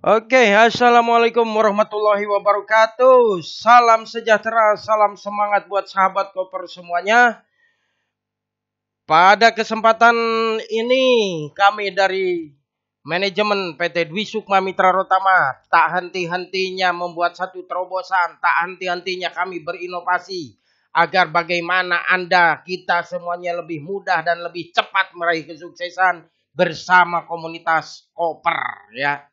Oke, okay, assalamualaikum warahmatullahi wabarakatuh. Salam sejahtera, salam semangat buat sahabat koper semuanya. Pada kesempatan ini, kami dari manajemen PT Dwi Sukma Mitra Rotama tak henti-hentinya membuat satu terobosan, tak henti-hentinya kami berinovasi agar bagaimana Anda, kita semuanya lebih mudah dan lebih cepat meraih kesuksesan bersama komunitas koper ya.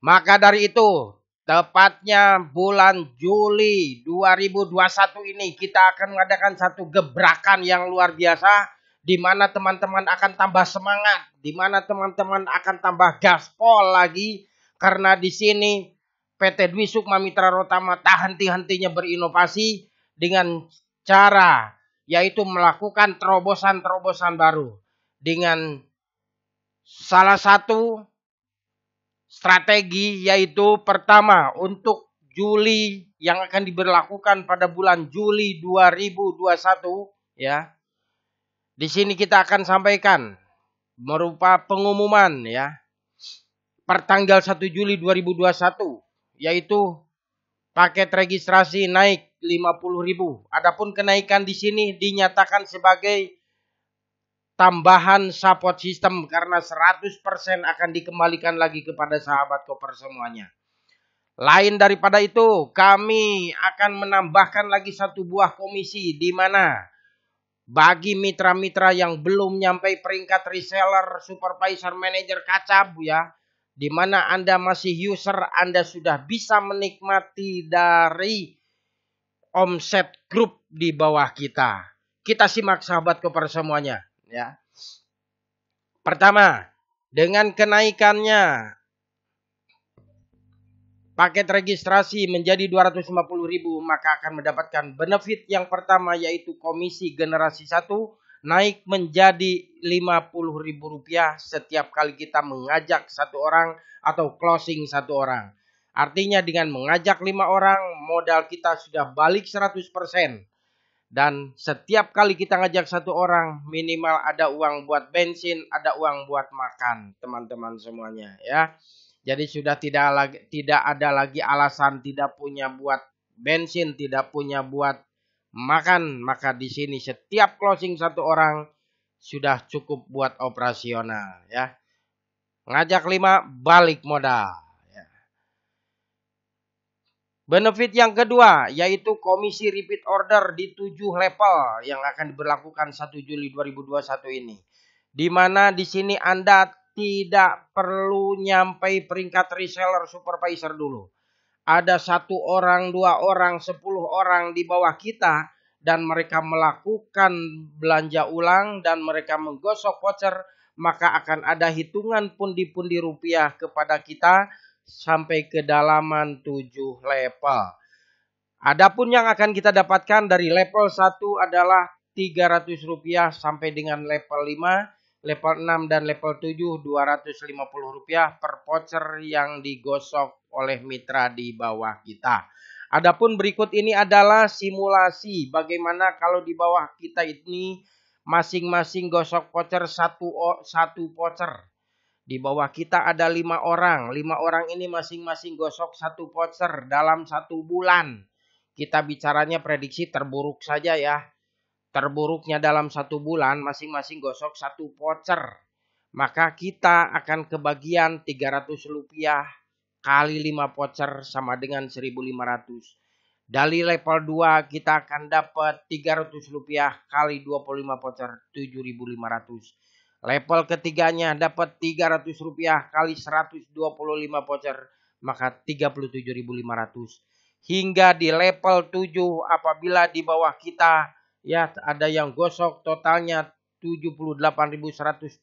Maka dari itu, tepatnya bulan Juli 2021 ini kita akan mengadakan satu gebrakan yang luar biasa di mana teman-teman akan tambah semangat, di mana teman-teman akan tambah gaspol lagi karena di sini PT Dwi Sukma Mitra Rotama tak henti-hentinya berinovasi dengan cara yaitu melakukan terobosan-terobosan baru dengan salah satu strategi yaitu pertama untuk Juli yang akan diberlakukan pada bulan Juli 2021 ya. Di sini kita akan sampaikan merupa pengumuman ya pertanggal 1 Juli 2021 yaitu paket registrasi naik 50.000. Adapun kenaikan di sini dinyatakan sebagai tambahan support system karena 100% akan dikembalikan lagi kepada sahabat koper semuanya. Lain daripada itu, kami akan menambahkan lagi satu buah komisi di mana bagi mitra-mitra yang belum nyampe peringkat reseller, supervisor, manager kacab ya, di mana Anda masih user, Anda sudah bisa menikmati dari omset grup di bawah kita. Kita simak sahabat koper semuanya ya. Pertama, dengan kenaikannya paket registrasi menjadi 250.000 maka akan mendapatkan benefit yang pertama yaitu komisi generasi 1 naik menjadi Rp50.000 setiap kali kita mengajak satu orang atau closing satu orang. Artinya dengan mengajak lima orang modal kita sudah balik 100%. Dan setiap kali kita ngajak satu orang minimal ada uang buat bensin, ada uang buat makan, teman-teman semuanya ya. Jadi sudah tidak lagi tidak ada lagi alasan tidak punya buat bensin, tidak punya buat makan, maka di sini setiap closing satu orang sudah cukup buat operasional ya. Ngajak lima balik modal. Benefit yang kedua yaitu komisi repeat order di tujuh level yang akan diberlakukan 1 Juli 2021 ini. Di mana di sini Anda tidak perlu nyampe peringkat reseller supervisor dulu. Ada satu orang, dua orang, sepuluh orang di bawah kita dan mereka melakukan belanja ulang dan mereka menggosok voucher maka akan ada hitungan pundi-pundi rupiah kepada kita sampai kedalaman 7 level. Adapun yang akan kita dapatkan dari level 1 adalah Rp300 sampai dengan level 5, level 6 dan level 7 Rp250 per voucher yang digosok oleh mitra di bawah kita. Adapun berikut ini adalah simulasi bagaimana kalau di bawah kita ini masing-masing gosok voucher satu satu voucher di bawah kita ada lima orang. Lima orang ini masing-masing gosok satu voucher dalam satu bulan. Kita bicaranya prediksi terburuk saja ya. Terburuknya dalam satu bulan masing-masing gosok satu voucher. Maka kita akan kebagian 300 rupiah kali 5 voucher sama dengan 1500. Dari level 2 kita akan dapat 300 rupiah kali 25 voucher 7500 Level ketiganya dapat 300 rupiah kali 125 voucher maka 37.500 hingga di level 7 apabila di bawah kita ya ada yang gosok totalnya 78.125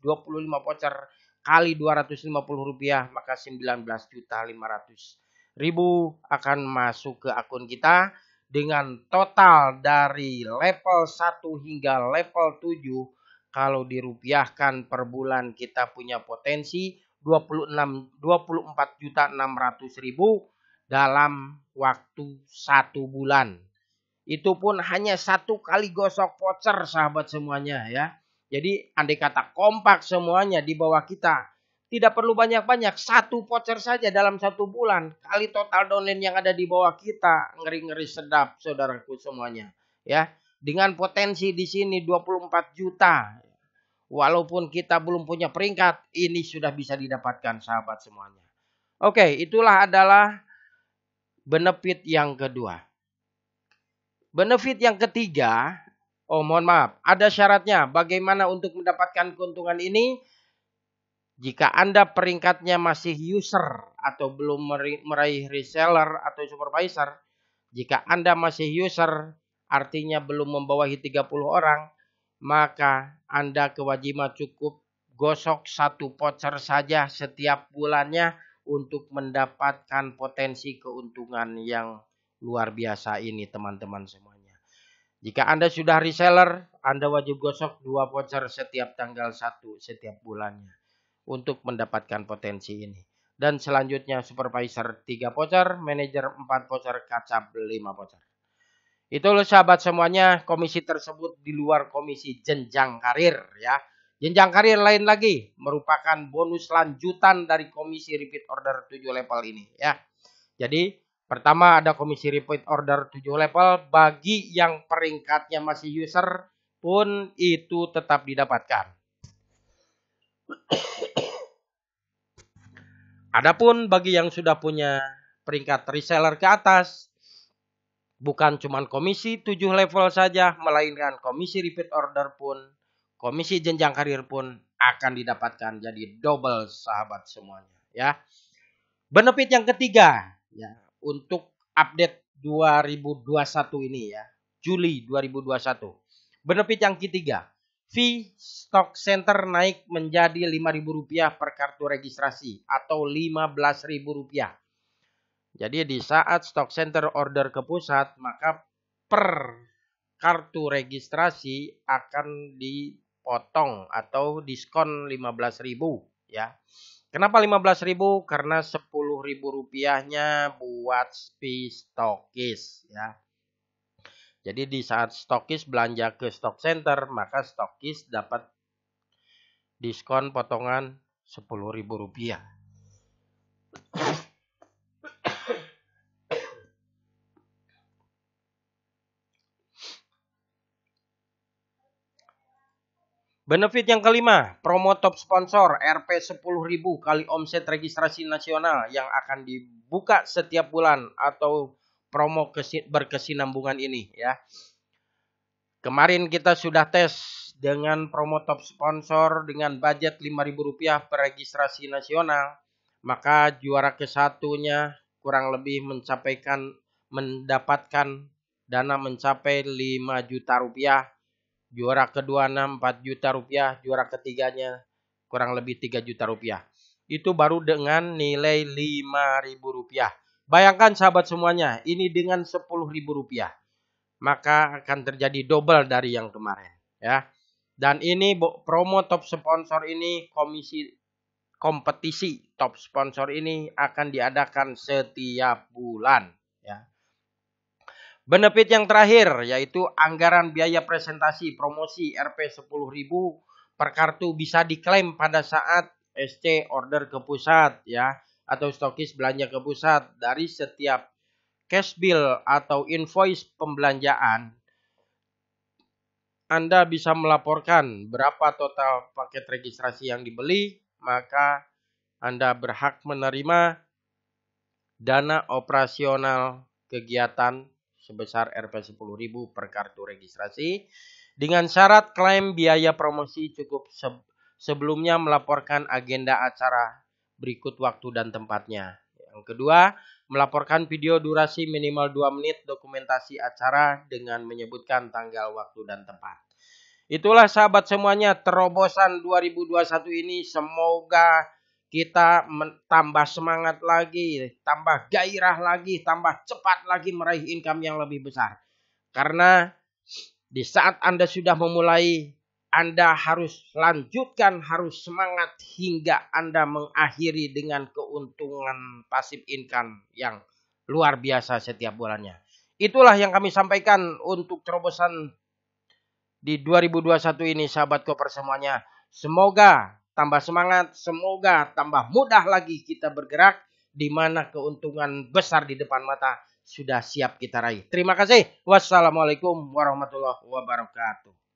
voucher kali 250 rupiah maka 19.500.000 akan masuk ke akun kita dengan total dari level 1 hingga level 7 kalau dirupiahkan per bulan kita punya potensi 26 24 juta 600 ribu dalam waktu satu bulan. Itu pun hanya satu kali gosok voucher sahabat semuanya ya. Jadi andai kata kompak semuanya di bawah kita. Tidak perlu banyak-banyak, satu voucher saja dalam satu bulan. Kali total downline yang ada di bawah kita, ngeri-ngeri sedap saudaraku semuanya. ya Dengan potensi di sini 24 juta Walaupun kita belum punya peringkat, ini sudah bisa didapatkan sahabat semuanya. Oke, itulah adalah benefit yang kedua. Benefit yang ketiga, oh mohon maaf, ada syaratnya bagaimana untuk mendapatkan keuntungan ini? Jika Anda peringkatnya masih user atau belum meraih reseller atau supervisor, jika Anda masih user, artinya belum membawahi 30 orang, maka Anda kewajiban cukup gosok satu voucher saja setiap bulannya untuk mendapatkan potensi keuntungan yang luar biasa ini teman-teman semuanya. Jika Anda sudah reseller, Anda wajib gosok dua voucher setiap tanggal satu setiap bulannya untuk mendapatkan potensi ini. Dan selanjutnya supervisor 3 voucher, manager 4 voucher, kacap 5 voucher. Itu loh sahabat semuanya, komisi tersebut di luar komisi jenjang karir ya. Jenjang karir lain lagi merupakan bonus lanjutan dari komisi repeat order 7 level ini ya. Jadi pertama ada komisi repeat order 7 level bagi yang peringkatnya masih user pun itu tetap didapatkan. Adapun bagi yang sudah punya peringkat reseller ke atas Bukan cuma komisi tujuh level saja, melainkan komisi repeat order pun, komisi jenjang karir pun akan didapatkan. Jadi double sahabat semuanya ya. Benefit yang ketiga ya untuk update 2021 ini ya, Juli 2021. Benefit yang ketiga, fee stock center naik menjadi 5.000 rupiah per kartu registrasi atau 15.000 rupiah. Jadi di saat stock center order ke pusat, maka per kartu registrasi akan dipotong atau diskon 15.000 ya. Kenapa 15.000? Karena 10.000 rupiahnya buat fee stokis ya. Jadi di saat stokis belanja ke stok center, maka stokis dapat diskon potongan 10.000 rupiah. Benefit yang kelima, promo top sponsor Rp10.000 kali omset registrasi nasional yang akan dibuka setiap bulan atau promo berkesinambungan ini ya. Kemarin kita sudah tes dengan promo top sponsor dengan budget Rp5.000 per registrasi nasional, maka juara kesatunya kurang lebih mencapaikan mendapatkan dana mencapai 5 juta rupiah Juara kedua 6 4 juta rupiah, juara ketiganya kurang lebih 3 juta rupiah. Itu baru dengan nilai ribu rupiah. Bayangkan sahabat semuanya, ini dengan ribu rupiah. Maka akan terjadi double dari yang kemarin. ya. Dan ini promo top sponsor ini komisi kompetisi top sponsor ini akan diadakan setiap bulan. Benefit yang terakhir yaitu anggaran biaya presentasi promosi Rp10.000 per kartu bisa diklaim pada saat SC order ke pusat ya atau stokis belanja ke pusat dari setiap cash bill atau invoice pembelanjaan Anda bisa melaporkan berapa total paket registrasi yang dibeli maka Anda berhak menerima dana operasional kegiatan sebesar Rp10.000 per kartu registrasi dengan syarat klaim biaya promosi cukup sebelumnya melaporkan agenda acara berikut waktu dan tempatnya. Yang kedua, melaporkan video durasi minimal 2 menit dokumentasi acara dengan menyebutkan tanggal, waktu, dan tempat. Itulah sahabat semuanya terobosan 2021 ini semoga kita tambah semangat lagi, tambah gairah lagi, tambah cepat lagi meraih income yang lebih besar. Karena di saat Anda sudah memulai, Anda harus lanjutkan, harus semangat hingga Anda mengakhiri dengan keuntungan pasif income yang luar biasa setiap bulannya. Itulah yang kami sampaikan untuk terobosan di 2021 ini sahabat koper semuanya. Semoga tambah semangat, semoga tambah mudah lagi kita bergerak di mana keuntungan besar di depan mata sudah siap kita raih. Terima kasih. Wassalamualaikum warahmatullahi wabarakatuh.